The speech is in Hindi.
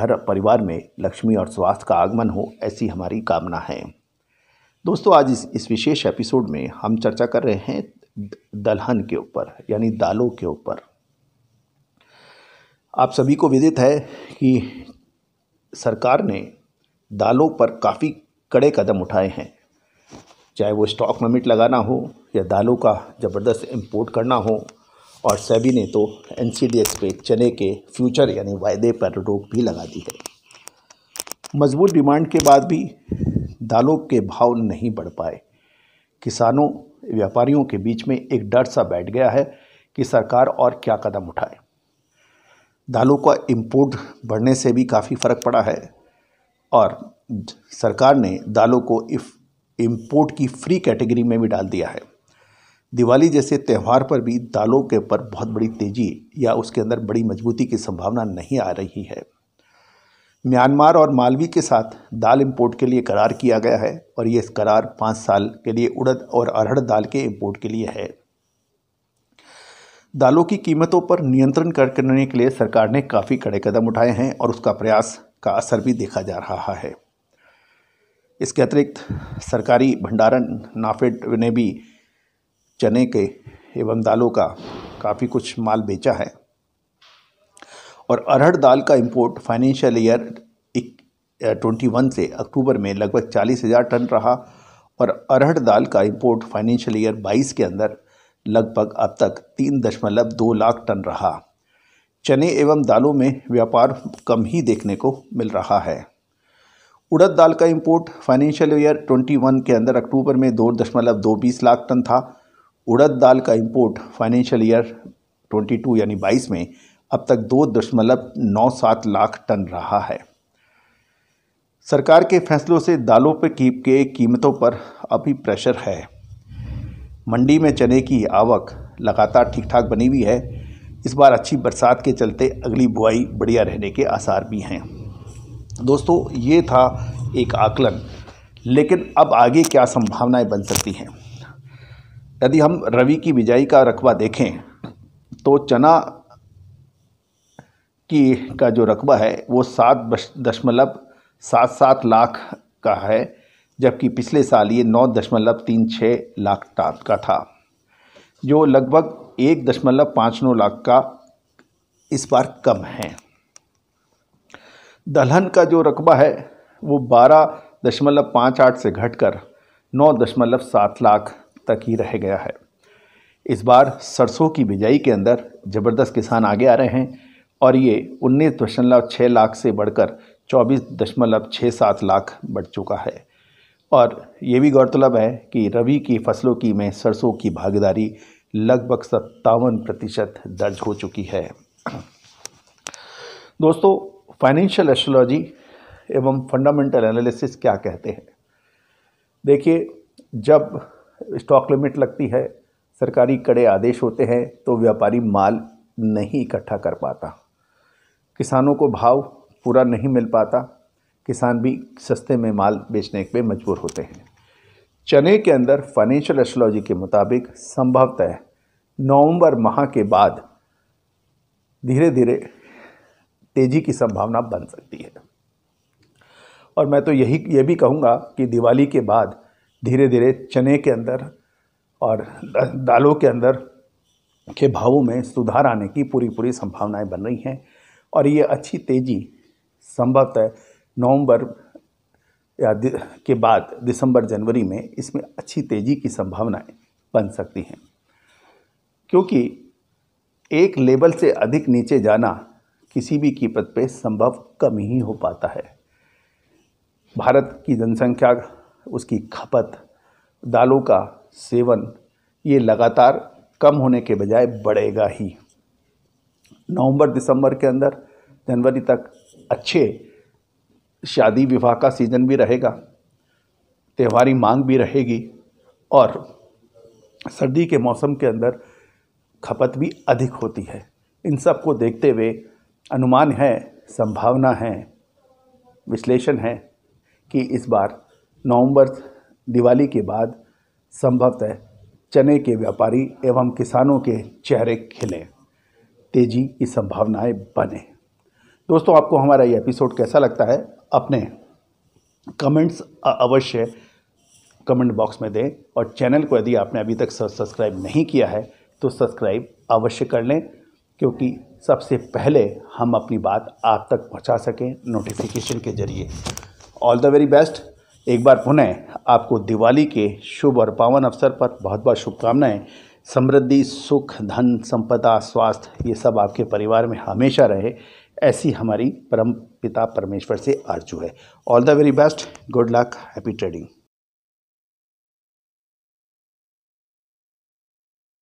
घर परिवार में लक्ष्मी और स्वास्थ्य का आगमन हो ऐसी हमारी कामना है दोस्तों आज इस इस विशेष एपिसोड में हम चर्चा कर रहे हैं दलहन के ऊपर यानी दालों के ऊपर आप सभी को विदित है कि सरकार ने दालों पर काफ़ी कड़े कदम उठाए हैं चाहे वो स्टॉक लिमिट लगाना हो या दालों का ज़बरदस्त इम्पोर्ट करना हो और सेबी ने तो एन पे चने के फ्यूचर यानी वायदे पर रोक भी लगा दी है मजबूत डिमांड के बाद भी दालों के भाव नहीं बढ़ पाए किसानों व्यापारियों के बीच में एक डर सा बैठ गया है कि सरकार और क्या कदम उठाए दालों का इम्पोर्ट बढ़ने से भी काफ़ी फ़र्क पड़ा है और सरकार ने दालों को इफ इम्पोर्ट की फ्री कैटेगरी में भी डाल दिया है दिवाली जैसे त्यौहार पर भी दालों के ऊपर बहुत बड़ी तेजी या उसके अंदर बड़ी मजबूती की संभावना नहीं आ रही है म्यांमार और मालवी के साथ दाल इंपोर्ट के लिए करार किया गया है और ये करार पाँच साल के लिए उड़द और अरहड़ दाल के इंपोर्ट के लिए है दालों की कीमतों पर नियंत्रण करने के लिए सरकार ने काफ़ी कड़े कदम उठाए हैं और उसका प्रयास का असर भी देखा जा रहा है इसके अतिरिक्त सरकारी भंडारण नाफेड ने भी चने के एवं दालों का काफ़ी कुछ माल बेचा है और अरहड़ दाल का import financial year twenty one से अक्टूबर में लगभग चालीस हज़ार टन रहा और अरहड़ दाल का इंपोर्ट फाइनेंशियल ईयर बाईस के अंदर लगभग अब तक तीन दशमलव दो लाख टन रहा चने एवं दालों में व्यापार कम ही देखने को मिल रहा है उड़द दाल का इंपोर्ट फाइनेंशियल ईयर वन के अंदर अक्टूबर में दो दशमलव दो बीस लाख टन था उड़द दाल का इंपोर्ट फाइनेंशियल ईयर 22 यानी 22 में अब तक दो दशमलव नौ सात लाख टन रहा है सरकार के फैसलों से दालों पर की के कीमतों पर अभी प्रेशर है मंडी में चने की आवक लगातार ठीक ठाक बनी हुई है इस बार अच्छी बरसात के चलते अगली बुआई बढ़िया रहने के आसार भी हैं दोस्तों ये था एक आकलन लेकिन अब आगे क्या संभावनाएं बन सकती हैं यदि हम रवि की बिजाई का रकबा देखें तो चना की का जो रकबा है वो सात दशमलव सात सात लाख का है जबकि पिछले साल ये नौ दशमलव तीन छः लाख टन का था जो लगभग एक दशमलव पाँच नौ लाख का इस बार कम है दलहन का जो रकबा है वो बारह दशमलव पाँच आठ से घटकर नौ दशमलव सात लाख तक ही रह गया है इस बार सरसों की बिजाई के अंदर ज़बरदस्त किसान आगे आ रहे हैं और ये उन्नीस दशमलव छः लाख से बढ़कर चौबीस दशमलव छः सात लाख बढ़ चुका है और ये भी गौरतलब है कि रबी की फसलों की में सरसों की भागीदारी लगभग सत्तावन प्रतिशत दर्ज हो चुकी है दोस्तों फाइनेंशियल एस्ट्रोलॉजी एवं फंडामेंटल एनालिसिस क्या कहते हैं देखिए जब स्टॉक लिमिट लगती है सरकारी कड़े आदेश होते हैं तो व्यापारी माल नहीं इकट्ठा कर पाता किसानों को भाव पूरा नहीं मिल पाता किसान भी सस्ते में माल बेचने पे मजबूर होते हैं चने के अंदर फाइनेंशियल एस्ट्रोलॉजी के मुताबिक संभवतः नवंबर माह के बाद धीरे धीरे तेज़ी की संभावना बन सकती है और मैं तो यही ये भी कहूँगा कि दिवाली के बाद धीरे धीरे चने के अंदर और दालों के अंदर के भावों में सुधार आने की पूरी पूरी संभावनाएं बन रही हैं और ये अच्छी तेज़ी संभवतः नवंबर या के बाद दिसंबर जनवरी में इसमें अच्छी तेज़ी की संभावनाएं बन सकती हैं क्योंकि एक लेवल से अधिक नीचे जाना किसी भी कीमत पे संभव कम ही हो पाता है भारत की जनसंख्या उसकी खपत दालों का सेवन ये लगातार कम होने के बजाय बढ़ेगा ही नवंबर दिसंबर के अंदर जनवरी तक अच्छे शादी विवाह का सीज़न भी रहेगा त्यौहारी मांग भी रहेगी और सर्दी के मौसम के अंदर खपत भी अधिक होती है इन सब को देखते हुए अनुमान है संभावना है विश्लेषण है कि इस बार नवंबर दिवाली के बाद संभवतः चने के व्यापारी एवं किसानों के चेहरे खिलें तेजी की संभावनाएं बने दोस्तों आपको हमारा ये एपिसोड कैसा लगता है अपने कमेंट्स अवश्य कमेंट बॉक्स में दें और चैनल को यदि आपने अभी तक सब्सक्राइब नहीं किया है तो सब्सक्राइब अवश्य कर लें क्योंकि सबसे पहले हम अपनी बात आप तक पहुंचा सकें नोटिफिकेशन के जरिए ऑल द वेरी बेस्ट एक बार पुनः आपको दिवाली के शुभ और पावन अवसर पर बहुत बहुत शुभकामनाएं समृद्धि सुख धन संपदा स्वास्थ्य ये सब आपके परिवार में हमेशा रहे ऐसी हमारी परम पिता परमेश्वर से आरजू है all the very best good luck happy trading